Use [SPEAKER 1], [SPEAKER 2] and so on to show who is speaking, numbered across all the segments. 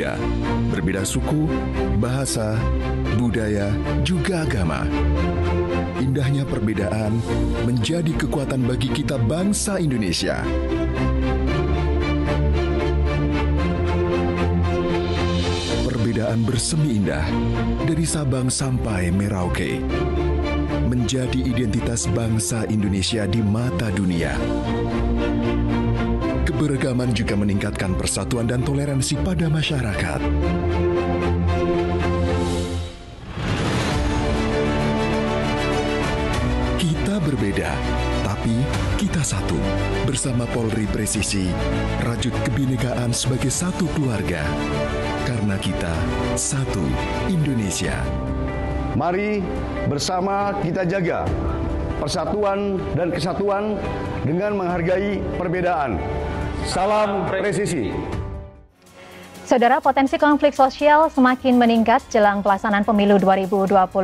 [SPEAKER 1] berbeda, berbeda suku, bahasa, budaya, juga agama. Indahnya perbedaan menjadi kekuatan bagi kita bangsa Indonesia. Perbedaan bersemi indah dari Sabang sampai Merauke menjadi identitas bangsa Indonesia di mata dunia. Beragaman juga meningkatkan persatuan dan toleransi pada masyarakat.
[SPEAKER 2] Kita berbeda, tapi kita satu. Bersama Polri Presisi, rajut
[SPEAKER 3] kebinekaan sebagai satu keluarga. Karena kita satu Indonesia. Mari bersama kita jaga persatuan dan kesatuan dengan menghargai perbedaan. Salam presisi.
[SPEAKER 2] Saudara, potensi konflik sosial semakin meningkat jelang pelaksanaan pemilu 2024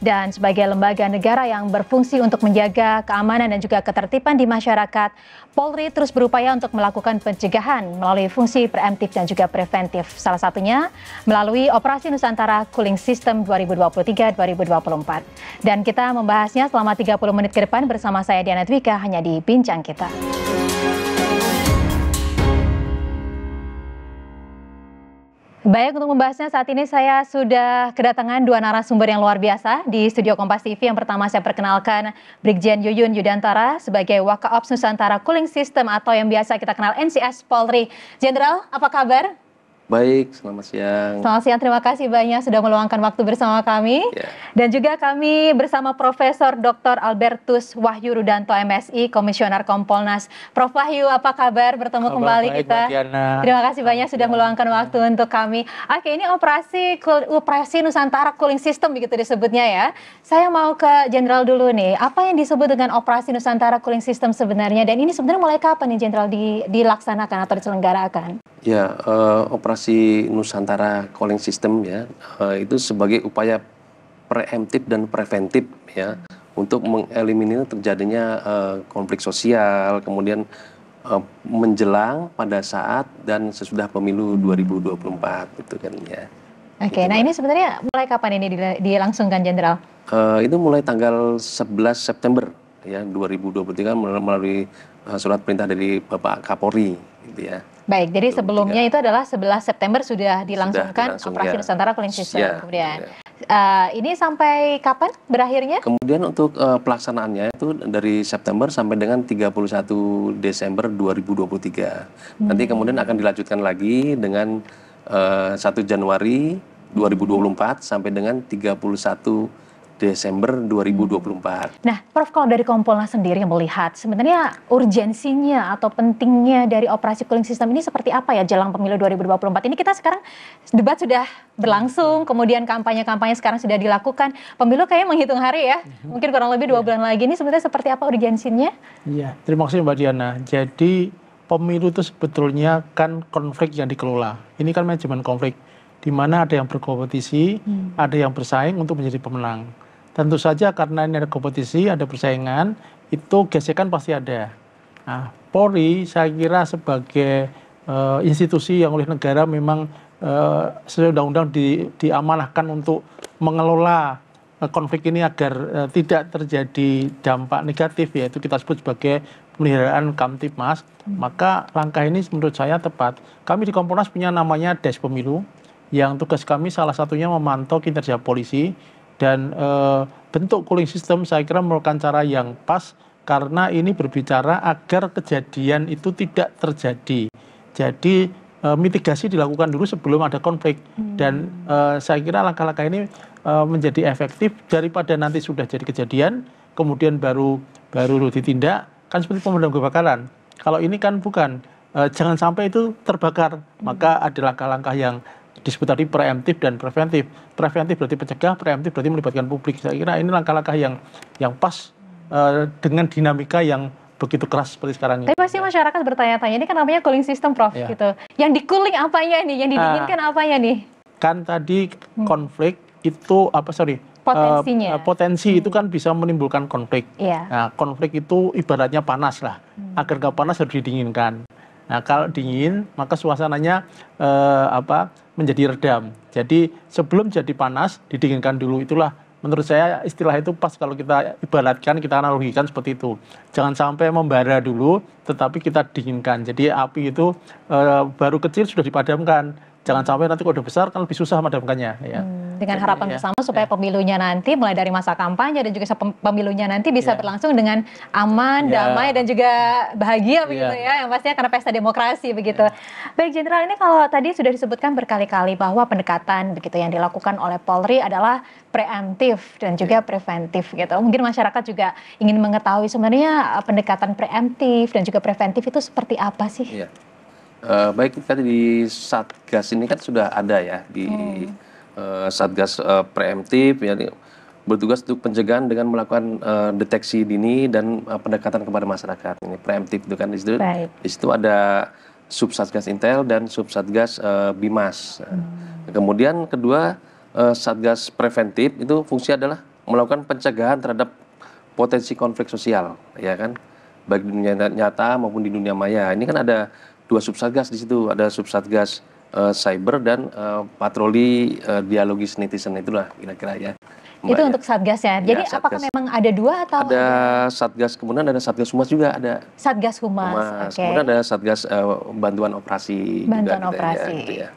[SPEAKER 2] dan sebagai lembaga negara yang berfungsi untuk menjaga keamanan dan juga ketertiban di masyarakat, Polri terus berupaya untuk melakukan pencegahan melalui fungsi preemptif dan juga preventif. Salah satunya melalui Operasi Nusantara Cooling System 2023-2024. Dan kita membahasnya selama 30 menit ke depan bersama saya Diana Twika hanya di Bincang Kita. Baik, untuk membahasnya saat ini saya sudah kedatangan dua narasumber yang luar biasa di studio Kompas TV. Yang pertama saya perkenalkan Brigjen Yuyun Yudantara sebagai Waka Ops Nusantara Cooling System atau yang biasa kita kenal NCS Polri. Jenderal, apa kabar?
[SPEAKER 3] Baik, selamat siang. Selamat
[SPEAKER 2] siang, terima kasih banyak sudah meluangkan waktu bersama kami. Yeah. Dan juga kami bersama Profesor Dr. Albertus Wahyu Rudanto MSI, Komisioner Kompolnas. Prof Wahyu, apa kabar? Bertemu kabar kembali baik, kita. Terima kasih banyak sudah meluangkan waktu untuk kami. Oke, ini operasi operasi Nusantara Cooling System begitu disebutnya ya. Saya mau ke Jenderal dulu nih. Apa yang disebut dengan operasi Nusantara Cooling System sebenarnya? Dan ini sebenarnya mulai kapan nih Jenderal dilaksanakan atau diselenggarakan?
[SPEAKER 3] Ya, yeah, uh, operasi operasi Nusantara Calling System ya uh, itu sebagai upaya preemptif dan preventif ya untuk mengeliminir terjadinya uh, konflik sosial kemudian uh, menjelang pada saat dan sesudah pemilu 2024 itu kan ya.
[SPEAKER 2] Oke, okay, gitu, nah kan. ini sebenarnya mulai kapan ini dilangsungkan Jenderal?
[SPEAKER 3] Uh, itu mulai tanggal 11 September ya 2023 melalui uh, surat perintah dari Bapak Kapolri gitu ya.
[SPEAKER 2] Baik, jadi sebelumnya itu adalah 11 September sudah dilangsungkan sudah operasi ya. Nusantara System. ya, kemudian. Ya. Uh, ini sampai kapan berakhirnya?
[SPEAKER 3] Kemudian untuk uh, pelaksanaannya itu dari September sampai dengan 31 Desember 2023. Hmm. Nanti kemudian akan dilanjutkan lagi dengan uh, eh, 1 Januari 2024 sampai dengan 31 Desember 2024.
[SPEAKER 2] Nah, Prof, kalau dari Kompolnas sendiri yang melihat sebenarnya urgensinya atau pentingnya dari operasi cooling system ini seperti apa ya jelang pemilu 2024? Ini kita sekarang debat sudah berlangsung, kemudian kampanye-kampanye sekarang sudah dilakukan. Pemilu kayaknya menghitung hari ya, mhm. mungkin kurang lebih dua iya. bulan lagi. Ini sebenarnya seperti apa urgensinya?
[SPEAKER 1] Iya, terima kasih Mbak Diana. Jadi pemilu itu sebetulnya kan konflik yang dikelola. Ini kan manajemen konflik. Di mana ada yang berkompetisi, hmm. ada yang bersaing untuk menjadi pemenang Tentu saja karena ini ada kompetisi, ada persaingan, itu gesekan pasti ada. Nah, Polri saya kira sebagai uh, institusi yang oleh negara memang uh, sesuai undang-undang di, diamanahkan untuk mengelola uh, konflik ini agar uh, tidak terjadi dampak negatif yaitu kita sebut sebagai pemeliharaan Kamtipmas hmm. maka langkah ini menurut saya tepat kami di Komponas punya namanya Des Pemilu yang tugas kami salah satunya memantau kinerja polisi dan eh, bentuk cooling system saya kira merupakan cara yang pas karena ini berbicara agar kejadian itu tidak terjadi. Jadi e, mitigasi dilakukan dulu sebelum ada konflik hmm. dan e, saya kira langkah-langkah ini e, menjadi efektif daripada nanti sudah jadi kejadian kemudian baru baru ditindak kan seperti pemadam kebakaran. Kalau ini kan bukan e, jangan sampai itu terbakar, maka hmm. ada langkah-langkah yang disebut tadi preemptif dan preventif. Preventif berarti pencegah, preemptif berarti melibatkan publik. Saya kira ini langkah-langkah yang yang pas uh, dengan dinamika yang begitu keras seperti sekarang ini. Tapi
[SPEAKER 2] pasti masyarakat bertanya-tanya ini kan namanya cooling system, Prof, ya. gitu. Yang dikuling apanya nih? Yang didinginkan uh, ah. apanya nih?
[SPEAKER 1] Kan tadi hmm. konflik itu apa sorry? Eh, Potensinya. Uh, potensi hmm. itu kan bisa menimbulkan konflik. Yeah. Nah, konflik itu ibaratnya panas lah. Hmm. Agar gak panas harus didinginkan. Nah, kalau dingin maka suasananya uh, apa? menjadi redam. Jadi sebelum jadi panas didinginkan dulu itulah menurut saya istilah itu pas kalau kita ibaratkan kita analogikan seperti itu. Jangan sampai membara dulu tetapi kita dinginkan. Jadi api itu e, baru kecil sudah dipadamkan. Jangan sampai nanti kalau udah besar kan lebih susah memadamkannya ya. Hmm
[SPEAKER 2] dengan harapan ya, bersama supaya ya. pemilunya nanti mulai dari masa kampanye dan juga pemilunya nanti bisa ya. berlangsung dengan aman, ya. damai dan juga bahagia iya. begitu ya. Yang pastinya karena pesta demokrasi begitu. Iya. Baik Jenderal ini kalau tadi sudah disebutkan berkali-kali bahwa pendekatan begitu yang dilakukan oleh Polri adalah preemptif dan iya. juga preventif gitu. Mungkin masyarakat juga ingin mengetahui sebenarnya eh, pendekatan preemptif dan juga preventif itu seperti apa sih?
[SPEAKER 3] Uh, baik tadi di Satgas ini kan sudah ada ya di hmm uh, satgas uh, preemptif ya bertugas untuk pencegahan dengan melakukan uh, deteksi dini dan uh, pendekatan kepada masyarakat. Ini preemptif itu kan di situ. ada Di situ ada satgas intel dan sub uh, bimas. Hmm. Kemudian kedua uh, satgas preventif itu fungsi adalah melakukan pencegahan terhadap potensi konflik sosial, ya kan? Baik di dunia nyata maupun di dunia maya. Ini kan ada dua sub satgas di situ. Ada sub satgas uh, cyber dan uh, patroli uh, eh, dialogis netizen itulah kira-kira ya. Mbak itu ya. untuk
[SPEAKER 2] satgas ya. ya Jadi ya, satgas. apakah memang ada dua atau ada,
[SPEAKER 3] satgas kemudian ada satgas humas juga ada.
[SPEAKER 2] Satgas humas. humas. Okay. Kemudian
[SPEAKER 3] ada satgas uh, bantuan operasi. Bantuan juga, gitu ya, operasi. ya, gitu ya.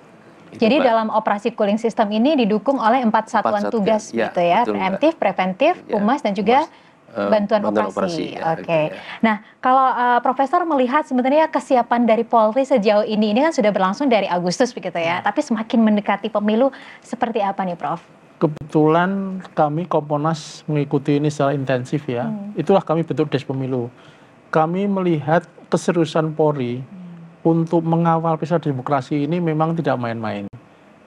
[SPEAKER 2] Itu Jadi mbak. dalam operasi cooling system ini didukung oleh empat satuan tugas ya. ya, gitu ya, preventif, preventif, ya, humas dan juga humas Eh, bantuan, bantuan operasi. operasi. Ya, Oke. Okay. Gitu ya. Nah, kalau uh, Profesor melihat sebenarnya kesiapan dari Polri sejauh ini ini kan sudah berlangsung dari Agustus begitu ya. Nah. Tapi semakin mendekati pemilu seperti apa nih, Prof?
[SPEAKER 1] Kebetulan kami Komponas mengikuti ini secara intensif ya. Hmm. Itulah kami bentuk Des Pemilu. Kami melihat keseriusan Polri hmm. untuk mengawal pesta demokrasi ini memang tidak main-main.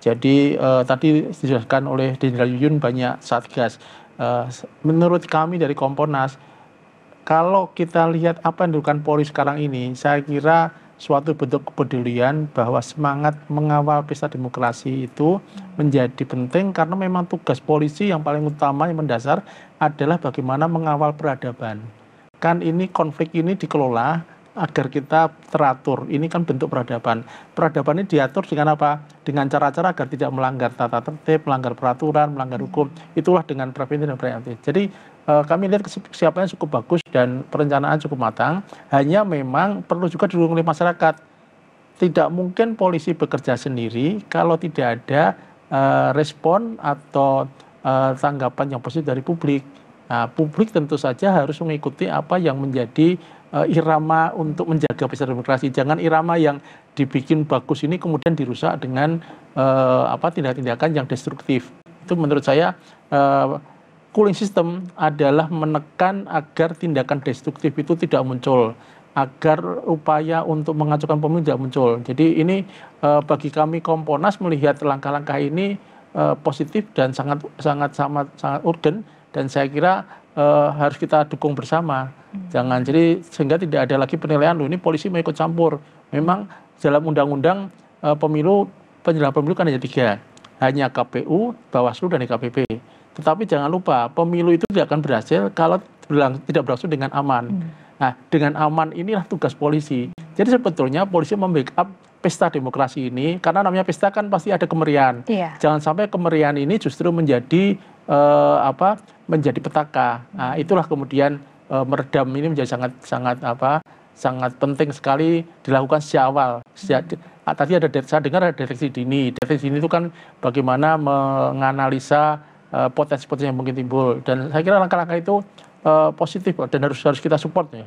[SPEAKER 1] Jadi eh, tadi dijelaskan oleh Jenderal Yuyun banyak satgas. Eh, menurut kami dari Komponas kalau kita lihat apa yang dilakukan Polri sekarang ini saya kira suatu bentuk kepedulian bahwa semangat mengawal pesta demokrasi itu menjadi penting karena memang tugas polisi yang paling utama yang mendasar adalah bagaimana mengawal peradaban. Kan ini konflik ini dikelola agar kita teratur. Ini kan bentuk peradaban. Peradaban ini diatur dengan apa? Dengan cara-cara agar tidak melanggar tata tertib, melanggar peraturan, melanggar hukum. Itulah dengan preventif dan preventif. Jadi eh, kami lihat kesiapannya cukup bagus dan perencanaan cukup matang. Hanya memang perlu juga didukung oleh masyarakat. Tidak mungkin polisi bekerja sendiri kalau tidak ada eh, respon atau eh, tanggapan yang positif dari publik Nah, publik tentu saja harus mengikuti apa yang menjadi uh, irama untuk menjaga pesta demokrasi. Jangan irama yang dibikin bagus ini kemudian dirusak dengan uh, apa tindakan tindakan yang destruktif. Itu menurut saya uh, cooling system adalah menekan agar tindakan destruktif itu tidak muncul agar upaya untuk mengacaukan pemilu tidak muncul. Jadi ini bagi kami Komponas melihat langkah-langkah ini positif dan sangat sangat sangat sangat urgent dan saya kira uh, harus kita dukung bersama. Hmm. Jangan jadi sehingga tidak ada lagi penilaian loh ini polisi mau ikut campur. Memang dalam undang-undang uh, pemilu penyelenggara pemilu kan hanya tiga, hanya KPU, Bawaslu dan DKPP. Tetapi jangan lupa pemilu itu tidak akan berhasil kalau berlang, tidak berlangsung dengan aman. Hmm. Nah, dengan aman inilah tugas polisi. Jadi sebetulnya polisi membackup pesta demokrasi ini karena namanya pesta kan pasti ada kemeriahan. Yeah. Jangan sampai kemeriahan ini justru menjadi Eh, apa menjadi petaka. Nah, itulah kemudian eh, meredam ini menjadi sangat sangat apa sangat penting sekali dilakukan sejak awal. Sejak, ah, tadi ada saya dengar ada deteksi dini. Deteksi dini itu kan bagaimana menganalisa eh, potensi-potensi yang mungkin timbul. Dan saya kira langkah-langkah itu Eh, positif positif dan harus harus kita support ya.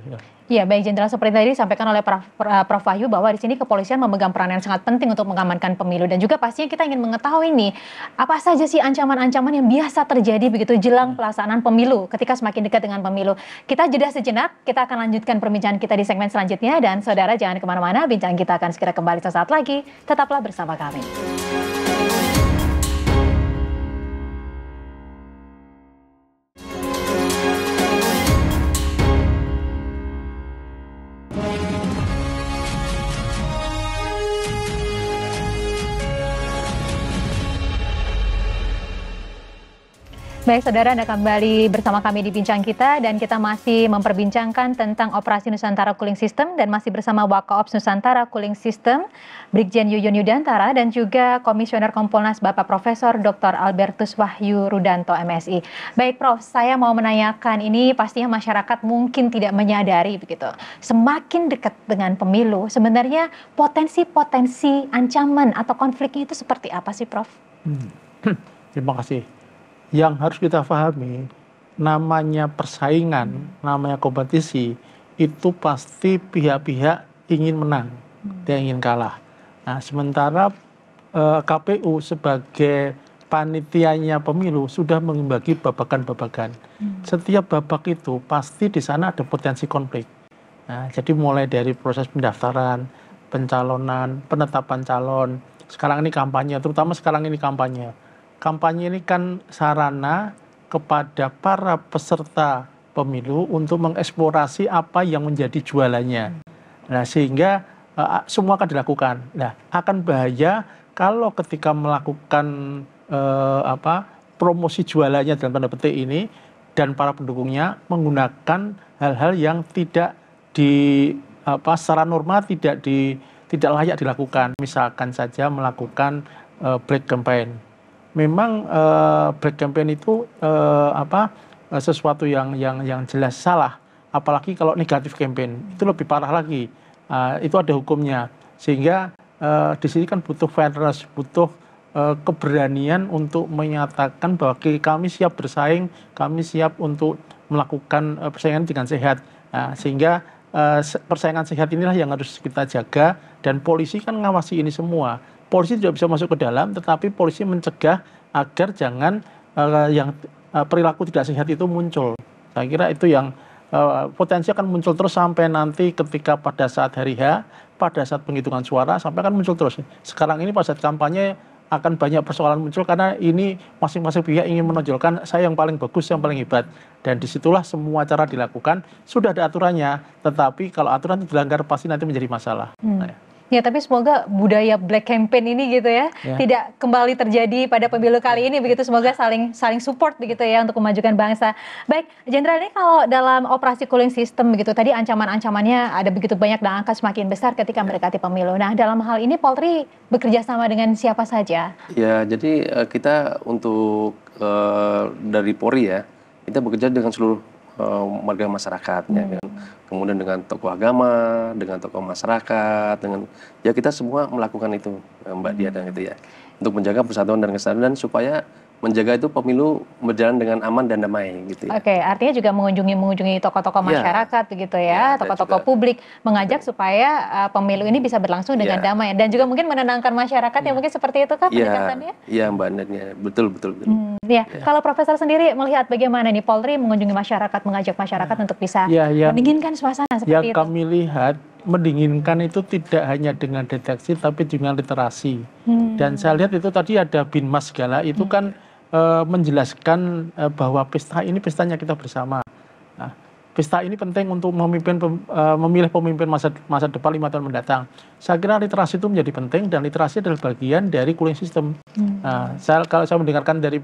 [SPEAKER 2] Iya, baik Jenderal seperti tadi disampaikan oleh Prof, eh, Prof Wahyu bahwa di sini kepolisian memegang peran yang sangat penting untuk mengamankan pemilu dan juga pastinya kita ingin mengetahui nih apa saja sih ancaman-ancaman yang biasa terjadi begitu jelang pelaksanaan pemilu ketika semakin dekat dengan pemilu. Kita jeda sejenak, kita akan lanjutkan perbincangan kita di segmen selanjutnya dan saudara jangan kemana-mana, bincang kita akan segera kembali sesaat lagi. Tetaplah bersama kami. Baik saudara Anda kembali bersama kami di Bincang Kita dan kita masih memperbincangkan tentang operasi Nusantara Cooling System dan masih bersama Wakaops Nusantara Cooling System Brigjen Yuyun Yudantara dan juga Komisioner Kompolnas Bapak Profesor Dr. Albertus Wahyu Rudanto MSI. Baik Prof, saya mau menanyakan ini pastinya masyarakat mungkin tidak menyadari begitu. Semakin dekat dengan pemilu sebenarnya potensi-potensi ancaman atau konfliknya itu seperti apa sih Prof?
[SPEAKER 1] Hmm. hmm. Terima kasih yang harus kita pahami namanya persaingan, namanya kompetisi itu pasti pihak-pihak ingin menang, hmm. dia ingin kalah. Nah, sementara eh, KPU sebagai panitianya pemilu sudah membagi babakan-babakan. Hmm. Setiap babak itu pasti di sana ada potensi konflik. Nah, jadi mulai dari proses pendaftaran, pencalonan, penetapan calon, sekarang ini kampanye, terutama sekarang ini kampanye kampanye ini kan sarana kepada para peserta pemilu untuk mengeksplorasi apa yang menjadi jualannya. Nah, sehingga uh, semua akan dilakukan. Nah, akan bahaya kalau ketika melakukan uh, apa promosi jualannya dalam tanda petik ini dan para pendukungnya menggunakan hal-hal yang tidak di apa secara norma tidak di tidak layak dilakukan. Misalkan saja melakukan uh, eh, black campaign memang uh, eh, black campaign itu uh, apa uh, sesuatu yang yang yang jelas salah apalagi kalau negatif campaign itu lebih parah lagi uh, itu ada hukumnya sehingga uh, di sini kan butuh fairness butuh keberanian untuk menyatakan bahwa kami siap bersaing kami siap untuk melakukan persaingan dengan sehat Nah, sehingga persaingan sehat inilah yang harus kita jaga dan polisi kan ngawasi ini semua polisi tidak bisa masuk ke dalam, tetapi polisi mencegah agar jangan uh, yang uh, perilaku tidak sehat itu muncul. Saya kira itu yang uh, potensi akan muncul terus sampai nanti ketika pada saat hari H, pada saat penghitungan suara, sampai akan muncul terus. Sekarang ini pada saat kampanye akan banyak persoalan muncul karena ini masing-masing pihak ingin menonjolkan saya yang paling bagus, yang paling hebat. Dan disitulah semua cara dilakukan. Sudah ada aturannya, tetapi kalau aturan dilanggar pasti nanti menjadi masalah.
[SPEAKER 2] Hmm. Nah, ya. Ya, tapi semoga budaya black campaign ini gitu ya, ya. tidak kembali terjadi pada pemilu kali ini begitu. Semoga saling saling support begitu ya untuk memajukan bangsa. Baik, Jenderal ini kalau dalam operasi cooling system begitu tadi ancaman-ancamannya ada begitu banyak dan angka semakin besar ketika ya. mendekati pemilu. Nah, dalam hal ini Polri bekerja sama dengan siapa saja?
[SPEAKER 3] Ya, jadi eh, kita untuk uh, dari Polri ya, kita bekerja dengan seluruh um, warga masyarakatnya hmm. kan. Kemudian dengan tokoh agama, dengan tokoh masyarakat, dengan ya kita semua melakukan itu Mbak hmm. Dia dan gitu ya. Untuk menjaga persatuan dan kesatuan supaya menjaga itu pemilu berjalan dengan aman dan damai gitu. Ya.
[SPEAKER 2] Oke, okay, artinya juga mengunjungi mengunjungi tokoh-tokoh iya. masyarakat masyarakat gitu ya, iya, tokoh-tokoh yeah, publik mengajak yeah. supaya uh, pemilu ini bisa berlangsung dengan yeah. damai dan juga mungkin menenangkan masyarakat yeah. yang iya. mungkin seperti itu kan yeah. pendekatannya?
[SPEAKER 3] Iya, Mbak Netnya betul betul betul. Hmm,
[SPEAKER 2] ya. yeah. kalau Profesor sendiri melihat bagaimana nih Polri mengunjungi masyarakat, mengajak masyarakat yeah. untuk bisa ya, ya. mendinginkan suasana seperti yang itu? Yang
[SPEAKER 1] kami lihat mendinginkan itu tidak hanya dengan deteksi tapi dengan literasi. Hmm. Dan saya lihat itu tadi ada binmas segala itu hmm. kan Eh, menjelaskan eh, bahwa pesta ini pestanya kita bersama. Nah, pesta ini penting untuk memimpin eh, memilih pemimpin masa masa depan lima tahun mendatang. Saya kira literasi itu menjadi penting dan literasi adalah bagian dari cooling system. Hmm. Nah, saya kalau saya mendengarkan dari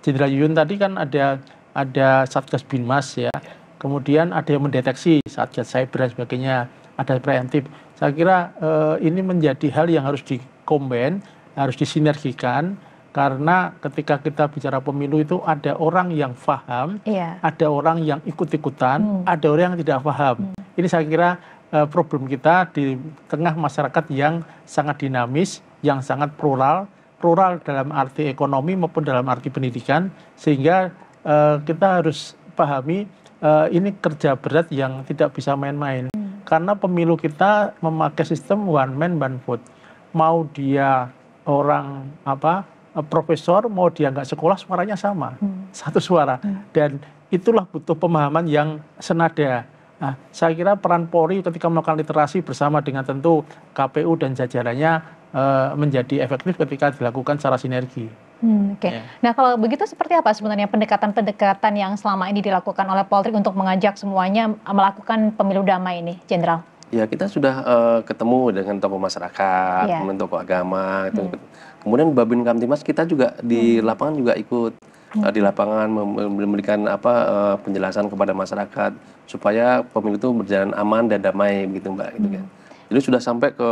[SPEAKER 1] Jenderal Yun tadi kan ada ada Satgas Binmas ya. ya. Kemudian ada yang mendeteksi Satgas Cyber dan sebagainya, ada preventif. Saya kira eh, ini menjadi hal yang harus dikomben, harus disinergikan karena ketika kita bicara pemilu itu ada orang yang paham, yeah. ada orang yang ikut-ikutan, hmm. ada orang yang tidak paham. Hmm. Ini saya kira eh, problem kita di tengah masyarakat yang sangat dinamis, yang sangat plural, plural dalam arti ekonomi maupun dalam arti pendidikan, sehingga eh, kita harus pahami eh, ini kerja berat yang tidak bisa main-main. Hmm. Karena pemilu kita memakai sistem one man one vote. Mau dia orang apa Eh, profesor mau dia nggak sekolah suaranya sama hmm. satu suara hmm. dan itulah butuh pemahaman yang senada Nah, saya kira peran Polri ketika melakukan literasi bersama dengan tentu KPU dan jajarannya e, menjadi efektif ketika dilakukan secara sinergi.
[SPEAKER 2] Hmm, Oke. Okay. Ya. Nah, kalau begitu seperti apa sebenarnya pendekatan-pendekatan yang selama ini dilakukan oleh Polri untuk mengajak semuanya melakukan pemilu damai ini, Jenderal?
[SPEAKER 3] Ya, kita sudah uh, ketemu dengan tokoh masyarakat, yeah. Ya. tokoh agama, hmm kemudian babin kamtimas kita juga di hmm. lapangan juga ikut hmm. Eh, di lapangan memberikan apa eh, penjelasan kepada masyarakat supaya pemilu itu berjalan aman dan damai begitu mbak gitu hmm. kan jadi sudah sampai ke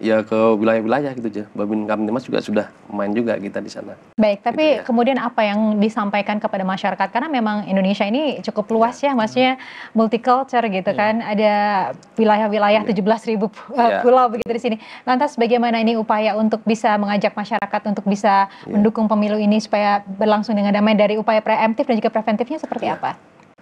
[SPEAKER 3] ya ke wilayah-wilayah gitu aja. Babin Kamtimas juga sudah main juga kita di sana.
[SPEAKER 2] Baik, tapi gitu ya. kemudian apa yang disampaikan kepada masyarakat karena memang Indonesia ini cukup luas ya, ya maksudnya hmm. multicultural gitu kan. ya. kan. Ada wilayah-wilayah ya. 17.000 ribu ya. pulau begitu di sini. Lantas bagaimana ini upaya untuk bisa mengajak masyarakat untuk bisa ya. mendukung pemilu ini supaya berlangsung dengan damai dari upaya preemptif dan juga preventifnya seperti ya. apa?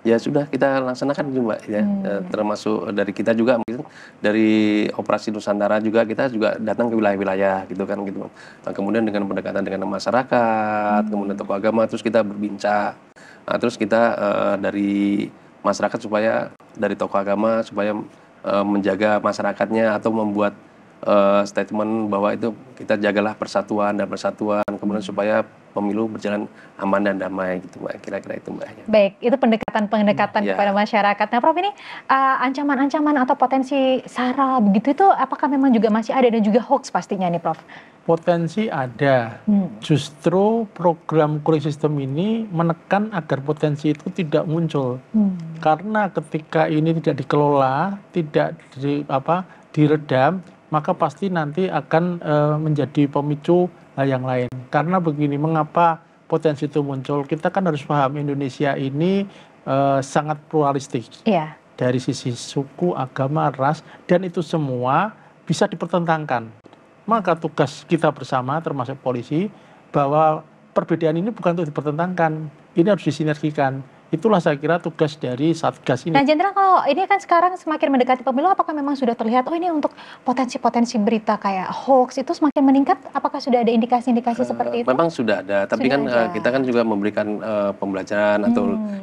[SPEAKER 3] ya sudah kita laksanakan juga ya hmm. Eh, termasuk dari kita juga mungkin dari operasi Nusantara juga kita juga datang ke wilayah-wilayah gitu kan gitu nah, kemudian dengan pendekatan dengan masyarakat hmm. kemudian tokoh agama terus kita berbincang nah, terus kita uh, dari masyarakat supaya dari tokoh agama supaya uh, menjaga masyarakatnya atau membuat uh, statement bahwa itu kita jagalah persatuan dan persatuan kemudian hmm. supaya pemilu berjalan aman dan damai gitu mbak kira-kira itu mbak
[SPEAKER 2] baik itu hmm, pendekatan pendekatan ya. kepada masyarakat nah prof ini eh, ancaman-ancaman uh, atau potensi sara begitu itu apakah memang juga masih ada dan juga hoax pastinya nih prof
[SPEAKER 1] potensi ada hmm. justru program cooling sistem ini menekan agar potensi itu tidak muncul hmm. karena ketika ini tidak dikelola tidak di apa diredam maka pasti nanti akan e, menjadi pemicu hal yang lain. Karena begini, mengapa potensi itu muncul? Kita kan harus paham Indonesia ini uh, sangat pluralistik. Iya. Dari sisi suku, agama, ras, dan itu semua bisa dipertentangkan. Maka tugas kita bersama, termasuk polisi, bahwa perbedaan ini bukan untuk dipertentangkan, ini harus disinergikan Itulah saya kira tugas dari Satgas ini. Nah,
[SPEAKER 2] Jenderal kalau ini kan sekarang semakin mendekati pemilu, apakah memang sudah terlihat oh ini untuk potensi-potensi berita kayak hoax itu semakin meningkat? Apakah sudah ada indikasi-indikasi uh, seperti itu?
[SPEAKER 3] Memang sudah ada, tapi sudah kan ada. Eh, kita kan juga memberikan uh, pembelajaran hmm. atau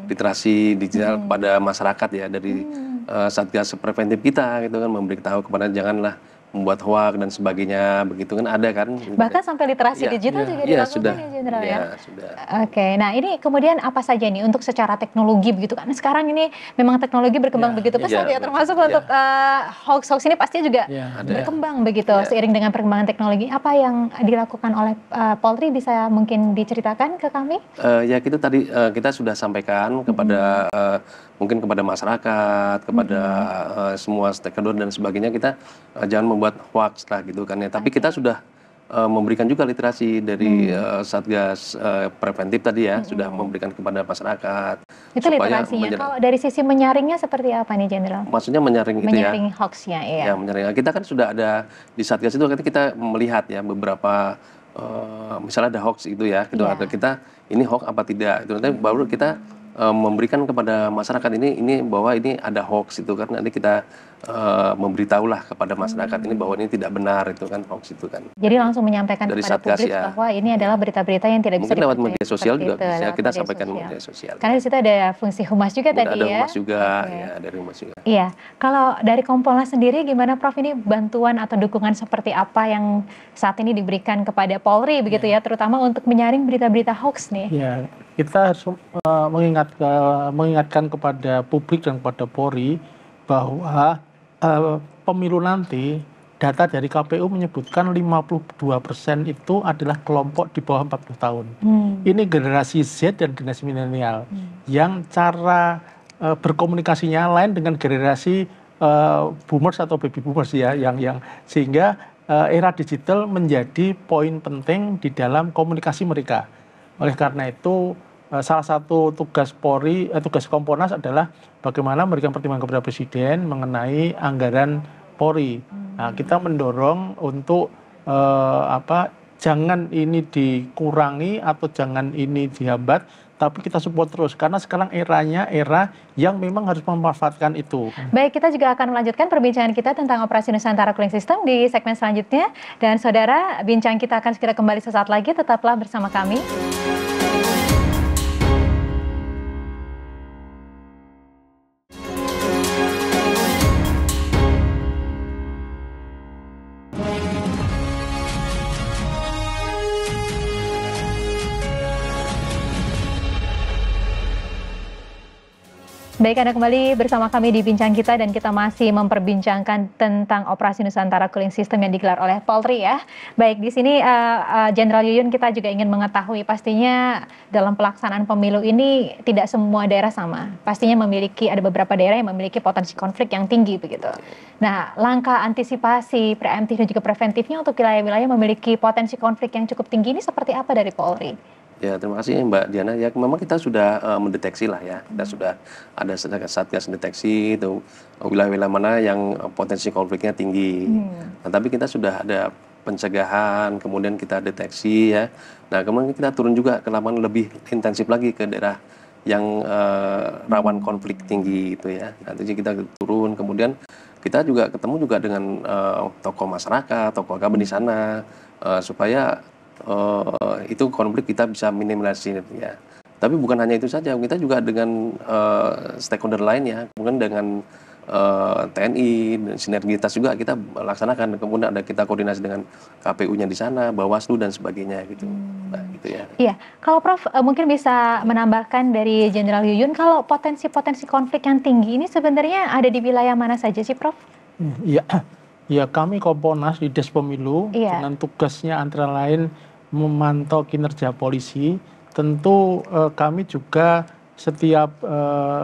[SPEAKER 3] literasi digital hmm. kepada masyarakat ya dari hmm. uh, Satgas preventif kita gitu kan memberitahu kepada janganlah membuat hoax dan sebagainya begitu kan ada kan bahkan
[SPEAKER 2] sampai literasi ya, digital ya, juga ya, sudah ya, general ya, ya. oke okay. nah ini kemudian apa saja nih untuk secara teknologi begitu kan sekarang ini memang teknologi berkembang ya, begitu pesat iya, ya, ya termasuk ya. untuk uh, hoax hoax ini pasti juga ya, ada. berkembang begitu ya. seiring dengan perkembangan teknologi apa yang dilakukan oleh uh, Polri bisa mungkin diceritakan ke kami
[SPEAKER 3] uh, ya kita tadi uh, kita sudah sampaikan kepada hmm. uh, mungkin kepada masyarakat, kepada hmm. uh, semua stakeholder dan sebagainya kita uh, jangan membuat hoax lah gitu kan ya. Tapi okay. kita sudah uh, memberikan juga literasi dari hmm. uh, satgas uh, preventif tadi ya, hmm. sudah memberikan kepada masyarakat. Itu literasinya. Kalau
[SPEAKER 2] dari sisi menyaringnya seperti apa nih general?
[SPEAKER 3] Maksudnya menyaring, menyaring itu ya. Menyaring
[SPEAKER 2] hoaxnya ya. Ya
[SPEAKER 3] menyaring. Kita kan sudah ada di satgas itu kan kita melihat ya beberapa uh, misalnya ada hoax itu ya, gitu iya. yeah. kita ini hoax apa tidak. Itu nanti baru kita Eh, memberikan kepada masyarakat ini ini bahwa ini ada hoax itu kan nanti kita uh, memberitahulah kepada masyarakat hmm. ini bahwa ini tidak benar itu kan hoax itu kan.
[SPEAKER 2] Jadi langsung menyampaikan Dari kepada Satgas, publik ya. bahwa ini adalah berita-berita yang tidak Mungkin bisa lewat media sosial juga itu, bisa kita
[SPEAKER 3] sampaikan sosial. media sosial.
[SPEAKER 2] Karena di situ ada fungsi humas juga Udah tadi ada ya. Ada humas
[SPEAKER 3] juga okay. ya dari humas
[SPEAKER 2] juga. Iya. Kalau dari Kompolnas sendiri gimana Prof ini bantuan atau dukungan seperti apa yang saat ini diberikan kepada Polri begitu ya, ya terutama untuk menyaring berita-berita hoax nih. Iya.
[SPEAKER 1] Kita harus uh, mengingat mengingat eh, mengingatkan kepada publik dan kepada Polri bahwa uh, pemilu nanti data dari KPU menyebutkan 52% itu adalah kelompok di bawah 40 tahun. Hmm. Ini generasi Z dan generasi milenial hmm. yang cara uh, berkomunikasinya lain dengan generasi uh, boomers atau baby boomers ya yang yang sehingga uh, era digital menjadi poin penting di dalam komunikasi mereka. Oleh karena itu Eh, salah satu tugas Polri, eh, tugas Komponas adalah bagaimana memberikan pertimbangan kepada Presiden mengenai anggaran Polri. Nah, hmm. kita mendorong untuk eh, apa? Jangan ini dikurangi atau jangan ini dihambat, tapi kita support terus karena sekarang eranya era yang memang harus memanfaatkan itu.
[SPEAKER 2] Hmm. Baik, kita juga akan melanjutkan perbincangan kita tentang operasi Nusantara Cooling System di segmen selanjutnya dan saudara, bincang kita akan segera kembali sesaat lagi, tetaplah bersama kami. Baik, Anda kembali bersama kami di Bincang Kita dan kita masih memperbincangkan tentang operasi Nusantara Cooling System yang digelar oleh Polri ya. Baik, di sini eh, eh, Jenderal uh, uh, Yuyun kita juga ingin mengetahui pastinya dalam pelaksanaan pemilu ini tidak semua daerah sama. Pastinya memiliki ada beberapa daerah yang memiliki potensi konflik yang tinggi begitu. Nah, langkah antisipasi preemptif dan juga preventifnya untuk wilayah-wilayah memiliki potensi konflik yang cukup tinggi ini seperti apa dari Polri?
[SPEAKER 3] Ya, terima kasih Mbak Diana. Ya, memang kita sudah uh, mendeteksi lah ya. Kita hmm. sudah ada satgas deteksi itu eh, wilayah-wilayah mana yang eh, potensi konfliknya tinggi. Hmm. Nah, tapi kita sudah ada pencegahan, kemudian kita deteksi ya. Nah, kemudian kita turun juga ke lapangan lebih intensif lagi ke daerah yang uh, rawan hmm. konflik tinggi itu ya. Nah, kita turun kemudian kita juga ketemu juga dengan uh, tokoh masyarakat, tokoh agama di hmm. sana uh, supaya Eh, itu konflik kita bisa minimalisir ya. Tapi bukan hanya itu saja, kita juga dengan uh, stakeholder lainnya, kemudian dengan uh, eh, TNI, sinergitas juga kita laksanakan. Kemudian ada kita koordinasi dengan KPU-nya di sana, Bawaslu dan sebagainya gitu. Hmm. Nah, gitu ya.
[SPEAKER 2] Iya, kalau Prof mungkin bisa menambahkan dari Jenderal Yuyun, kalau potensi-potensi konflik yang tinggi ini sebenarnya ada di wilayah mana saja sih, Prof?
[SPEAKER 1] Hmm, iya, ya kami Komponas di Des Pemilu iya. dengan tugasnya antara lain memantau kinerja polisi, tentu eh, kami juga setiap eh,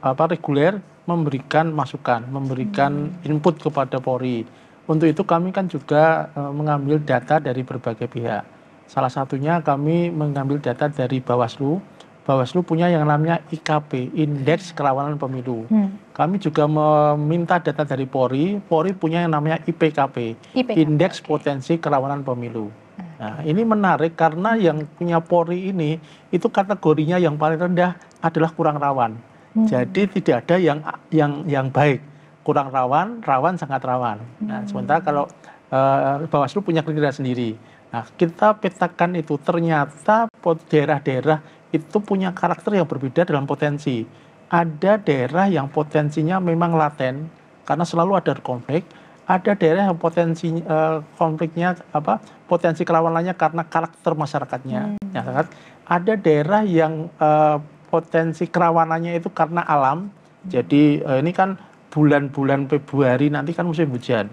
[SPEAKER 1] apa reguler memberikan masukan, memberikan hmm. input kepada Polri. Untuk itu kami kan juga eh, mengambil data dari berbagai pihak. Salah satunya kami mengambil data dari Bawaslu. Bawaslu punya yang namanya IKP, Indeks Kerawanan Pemilu. Hmm. Kami juga meminta data dari Polri. Polri punya yang namanya IPKP, IPKP. Indeks okay. Potensi Kerawanan Pemilu. Nah, ini menarik karena yang punya pori ini itu kategorinya yang paling rendah adalah kurang rawan. Hmm. Jadi tidak ada yang yang yang baik. Kurang rawan, rawan sangat rawan. Nah, hmm. Nah, sementara kalau uh, Bawaslu punya kriteria sendiri. Nah, kita petakan itu ternyata daerah-daerah itu punya karakter yang berbeda dalam potensi. Ada daerah yang potensinya memang laten karena selalu ada konflik, ada daerah yang potensi uh, konfliknya apa potensi kerawanannya karena karakter masyarakatnya hmm. ya kan ada daerah yang uh, potensi kerawanannya itu karena alam hmm. jadi uh, ini kan bulan-bulan Februari nanti kan musim hujan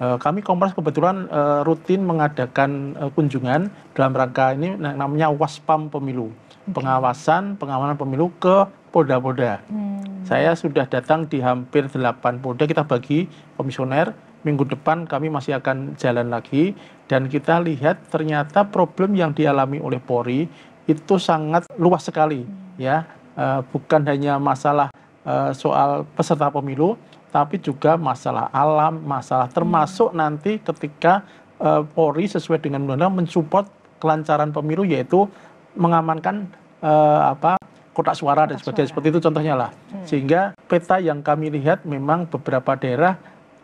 [SPEAKER 1] uh, kami kompres kebetulan uh, rutin mengadakan uh, kunjungan dalam rangka ini namanya waspam pemilu okay. Hmm. pengawasan pengamanan pemilu ke polda-polda hmm. saya sudah datang di hampir delapan polda kita bagi komisioner minggu depan kami masih akan jalan lagi dan kita lihat ternyata problem yang dialami oleh Polri itu sangat luas sekali ya eh, bukan hanya masalah eh, soal peserta pemilu tapi juga masalah alam masalah termasuk nanti ketika eh, Polri sesuai dengan undang-undang mensupport kelancaran pemilu yaitu mengamankan e, apa kotak suara dan sebagainya seperti itu contohnya lah hmm. sehingga peta yang kami lihat memang beberapa daerah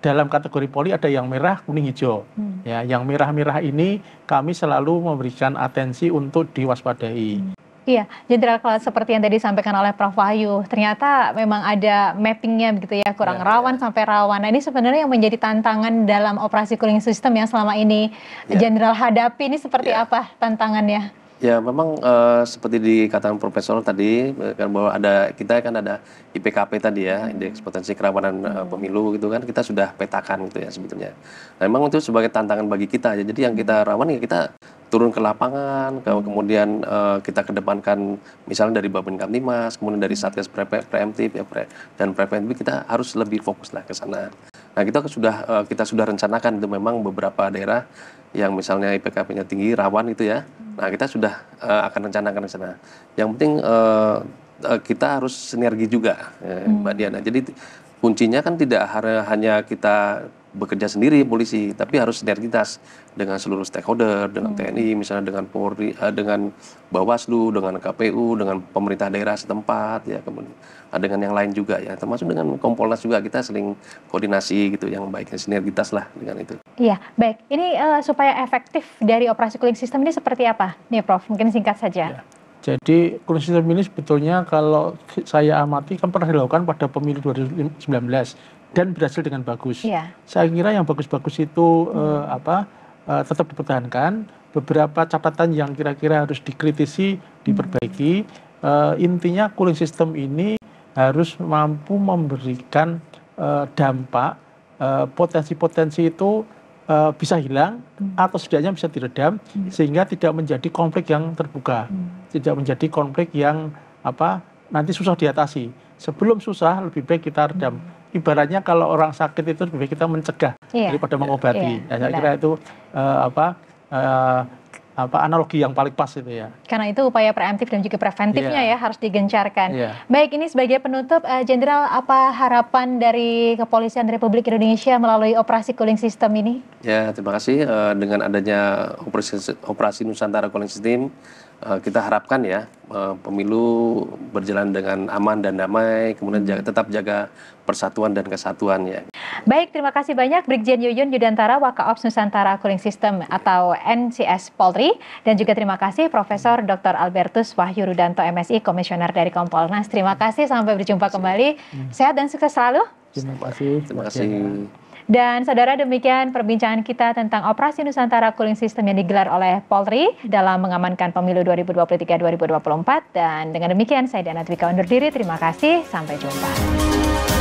[SPEAKER 1] dalam kategori poli ada yang merah, kuning, hijau. Hmm. Ya, yang merah-merah ini kami selalu memberikan atensi untuk diwaspadai. Hmm.
[SPEAKER 2] Iya, jenderal kelas seperti yang tadi disampaikan oleh Prof. Wahyu, ternyata memang ada mappingnya begitu ya, kurang ya, ya. rawan ya. sampai rawan. Nah ini sebenarnya yang menjadi tantangan dalam operasi cooling system yang selama ini ya. jenderal ya. hadapi ini seperti ya. apa tantangannya?
[SPEAKER 3] Ya memang uh, seperti dikatakan Profesor tadi eh, kan bahwa ada kita kan ada IPKP tadi ya hmm. indeks potensi kerawanan hmm. uh, pemilu gitu kan kita sudah petakan gitu ya sebetulnya. Nah memang itu sebagai tantangan bagi kita ya. Jadi yang kita rawan ya kita turun ke lapangan, ke, hmm. kemudian uh, kita kedepankan misalnya dari Bapak Kamtimas, kemudian dari Satgas Preventif ya, pre, dan Preventif kita harus lebih fokuslah ke sana. Nah kita sudah eh, kita sudah rencanakan itu memang beberapa daerah yang misalnya ipk nya tinggi rawan itu ya. Nah kita sudah eh, akan rencanakan di sana. Yang penting eh, kita harus sinergi juga, Mbak ya, hmm. Mbak Diana. Jadi kuncinya kan tidak hanya kita bekerja sendiri polisi, tapi harus sinergitas dengan seluruh stakeholder, dengan hmm. TNI, misalnya dengan Polri, dengan Bawaslu, dengan KPU, dengan pemerintah daerah setempat, ya kemudian dengan yang lain juga ya termasuk dengan Kompolnas juga kita sering koordinasi gitu yang baiknya sinergitas lah dengan itu.
[SPEAKER 2] Iya baik ini uh, supaya efektif dari operasi cooling system ini seperti apa nih Prof mungkin singkat saja. Ya.
[SPEAKER 3] Jadi
[SPEAKER 1] cooling system ini sebetulnya kalau saya amati kan pernah dilakukan pada pemilu 2019 dan berhasil dengan bagus. Ya. Saya kira yang bagus-bagus itu hmm. uh, apa uh, tetap dipertahankan. Beberapa catatan yang kira-kira harus dikritisi diperbaiki. Hmm. Uh, intinya cooling system ini harus mampu memberikan uh, dampak eh, potensi-potensi uh, itu uh, bisa hilang hmm. atau setidaknya bisa diredam hmm. sehingga tidak menjadi konflik yang terbuka, hmm. tidak menjadi konflik yang apa nanti susah diatasi. Sebelum susah lebih baik kita redam. Hmm. Ibaratnya kalau orang sakit itu lebih kita mencegah yeah. daripada mengobati. Yeah, iya. nah, saya iya. kira itu uh, apa uh, apa analogi yang paling pas itu ya.
[SPEAKER 2] Karena itu upaya preemptif dan juga preventifnya yeah. ya harus digencarkan. Yeah. Baik, ini sebagai penutup eh, jenderal uh, apa harapan dari kepolisian Republik Indonesia melalui operasi cooling system ini?
[SPEAKER 3] Ya, terima kasih uh, dengan adanya operasi operasi Nusantara cooling system uh, kita harapkan ya uh, pemilu berjalan dengan aman dan damai, kemudian jaga, tetap jaga persatuan dan kesatuan ya.
[SPEAKER 2] Baik, terima kasih banyak Brigjen Yuyun Yudantara, Ops Nusantara Cooling System atau NCS Polri. Dan juga terima kasih Profesor Dr. Albertus Wahyu Rudanto, MSI, Komisioner dari Kompolnas. Terima kasih, sampai berjumpa kembali. Sehat dan sukses selalu. Terima kasih. Terima kasih. Dan saudara demikian perbincangan kita tentang operasi Nusantara Cooling System yang digelar oleh Polri dalam mengamankan pemilu 2023-2024 dan dengan demikian saya Diana Twika undur diri. Terima kasih, sampai jumpa.